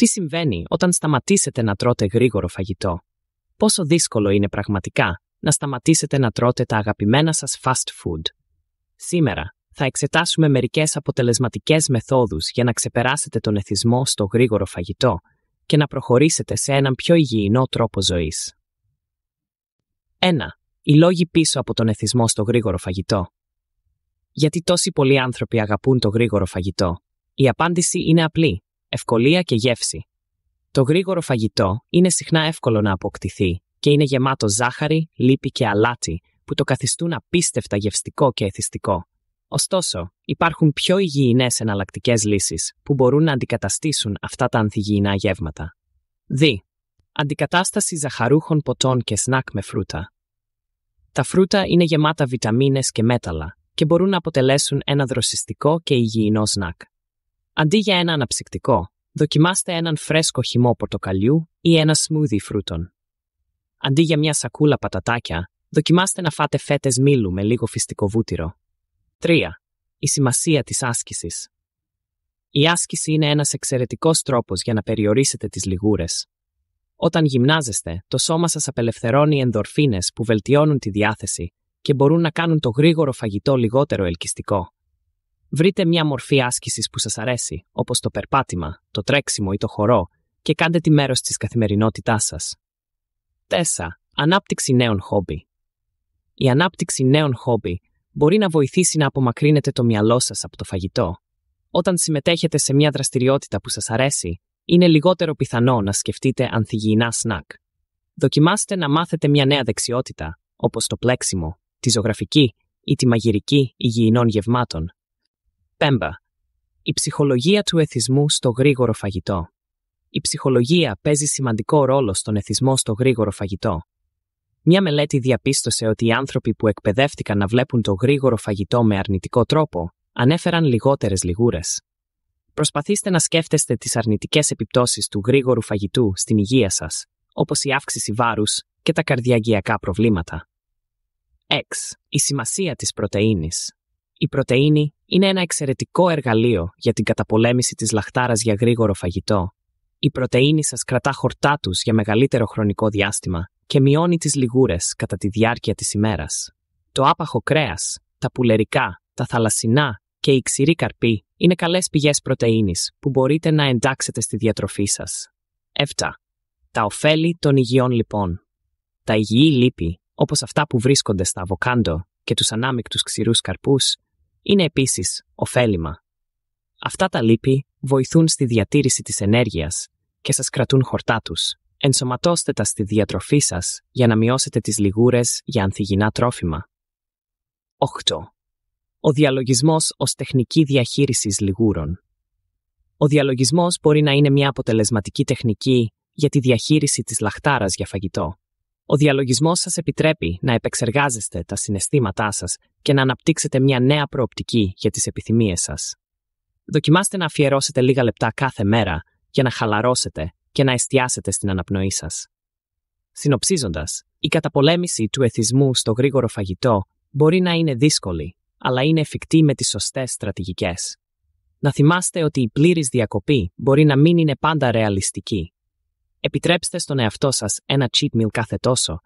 Τι συμβαίνει όταν σταματήσετε να τρώτε γρήγορο φαγητό. Πόσο δύσκολο είναι πραγματικά να σταματήσετε να τρώτε τα αγαπημένα σας fast food. Σήμερα θα εξετάσουμε μερικές αποτελεσματικές μεθόδους για να ξεπεράσετε τον εθισμό στο γρήγορο φαγητό και να προχωρήσετε σε έναν πιο υγιεινό τρόπο ζωής. 1. Οι λόγοι πίσω από τον εθισμό στο γρήγορο φαγητό. Γιατί τόσοι πολλοί άνθρωποι αγαπούν το γρήγορο φαγητό. Η απάντηση είναι απλή ευκολία και γεύση. Το γρήγορο φαγητό είναι συχνά εύκολο να αποκτηθεί και είναι γεμάτο ζάχαρη, λίπη και αλάτι που το καθιστούν απίστευτα γευστικό και εθιστικό. Ωστόσο, υπάρχουν πιο υγιεινές εναλλακτικές λύσεις που μπορούν να αντικαταστήσουν αυτά τα ανθυγιεινά γεύματα. 2. Αντικατάσταση ζαχαρούχων ποτών και σνακ με φρούτα. Τα φρούτα είναι γεμάτα βιταμίνες και μέταλλα και μπορούν να αποτελέσουν ένα δροσιστικό και υγιεινό σνακ. Αντί για ένα αναψυκτικό, δοκιμάστε έναν φρέσκο χυμό πορτοκαλιού ή ένα σμούδι φρούτων. Αντί για μια σακούλα πατατάκια, δοκιμάστε να φάτε φέτες μήλου με λίγο φυστικό βούτυρο. 3. Η σημασία της άσκησης. Η άσκηση είναι ένας εξαιρετικός τρόπος για να περιορίσετε τις λιγούρες. Όταν γυμνάζεστε, το σώμα σας απελευθερώνει ενδορφίνες που βελτιώνουν τη διάθεση και μπορούν να κάνουν το γρήγορο φαγητό λιγότερο ελκυστικό. Βρείτε μια μορφή άσκησης που σας αρέσει, όπως το περπάτημα, το τρέξιμο ή το χορό, και κάντε τη μέρος της καθημερινότητάς σας. 4. Ανάπτυξη νέων χόμπι. Η ανάπτυξη νέων χόμπι μπορεί να βοηθήσει να απομακρύνετε το μυαλό σας από το φαγητό. Όταν συμμετέχετε σε μια δραστηριότητα που σας αρέσει, είναι λιγότερο πιθανό να σκεφτείτε ανθυγιεινά σνακ. Δοκιμάστε να μάθετε μια νέα δεξιότητα, όπως το πλέξιμο, τη ζωγραφική ή τη μαγειρική υγιεινών γευμάτων. 5. Η ψυχολογία του εθισμού στο γρήγορο φαγητό. Η ψυχολογία παίζει σημαντικό ρόλο στον εθισμό στο γρήγορο φαγητό. Μια μελέτη διαπίστωσε ότι οι άνθρωποι που εκπαιδεύτηκαν να βλέπουν το γρήγορο φαγητό με αρνητικό τρόπο ανέφεραν λιγότερες λιγούρες. Προσπαθήστε να σκέφτεστε τις αρνητικές επιπτώσεις του γρήγορου φαγητού στην υγεία σας, όπως η αύξηση βάρους και τα καρδιαγιακά προβλήματα. 6. Η σημασία της πρωτενη. Η πρωτενη είναι ένα εξαιρετικό εργαλείο για την καταπολέμηση της λαχτάρας για γρήγορο φαγητό. Η πρωτεΐνη σας κρατά χορτά τους για μεγαλύτερο χρονικό διάστημα και μειώνει τις λιγούρες κατά τη διάρκεια της ημέρας. Το άπαχο κρέας, τα πουλερικά, τα θαλασσινά και οι ξηροί καρποί είναι καλές πηγές πρωτεΐνης που μπορείτε να εντάξετε στη διατροφή σας. 7. Τα ωφέλη των υγιών λοιπόν. Τα υγιή λίπη, όπως αυτά που βρίσκονται στα αβοκάντο και τους ανάμεικτους ξηρούς καρπούς, είναι επίσης ωφέλιμα. Αυτά τα λίπη βοηθούν στη διατήρηση της ενέργειας και σας κρατούν χορτά τους, Ενσωματώστε τα στη διατροφή σας για να μειώσετε τις λιγούρες για ανθυγινά τρόφιμα. 8. Ο διαλογισμός ως τεχνική διαχείρισης λιγούρων. Ο διαλογισμός μπορεί να είναι μια αποτελεσματική τεχνική για τη διαχείριση της λαχτάρας για φαγητό. Ο διαλογισμός σας επιτρέπει να επεξεργάζεστε τα συναισθήματά σας και να αναπτύξετε μια νέα προοπτική για τις επιθυμίες σας. Δοκιμάστε να αφιερώσετε λίγα λεπτά κάθε μέρα για να χαλαρώσετε και να εστιάσετε στην αναπνοή σας. Συνοψίζοντας, η καταπολέμηση του εθισμού στο γρήγορο φαγητό μπορεί να είναι δύσκολη, αλλά είναι εφικτή με τις σωστές στρατηγικές. Να θυμάστε ότι η πλήρης διακοπή μπορεί να μην είναι πάντα ρεαλιστική, Επιτρέψτε στον εαυτό σας ένα cheat meal κάθε τόσο,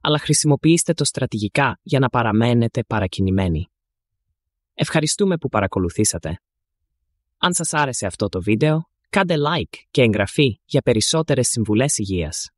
αλλά χρησιμοποιήστε το στρατηγικά για να παραμένετε παρακινημένοι. Ευχαριστούμε που παρακολουθήσατε. Αν σας άρεσε αυτό το βίντεο, κάντε like και εγγραφή για περισσότερες συμβουλές υγείας.